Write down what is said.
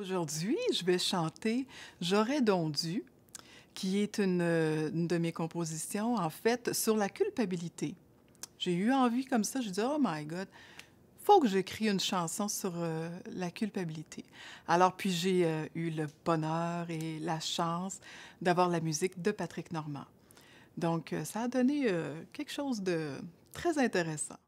Aujourd'hui, je vais chanter J'aurais donc dû, qui est une, de mes compositions, en fait, sur la culpabilité. J'ai eu envie comme ça, je dis Oh my God, faut que j'écris une chanson sur euh, la culpabilité. Alors, puis j'ai euh, eu le bonheur et la chance d'avoir la musique de Patrick Normand. Donc, euh, ça a donné quelque chose de très intéressant.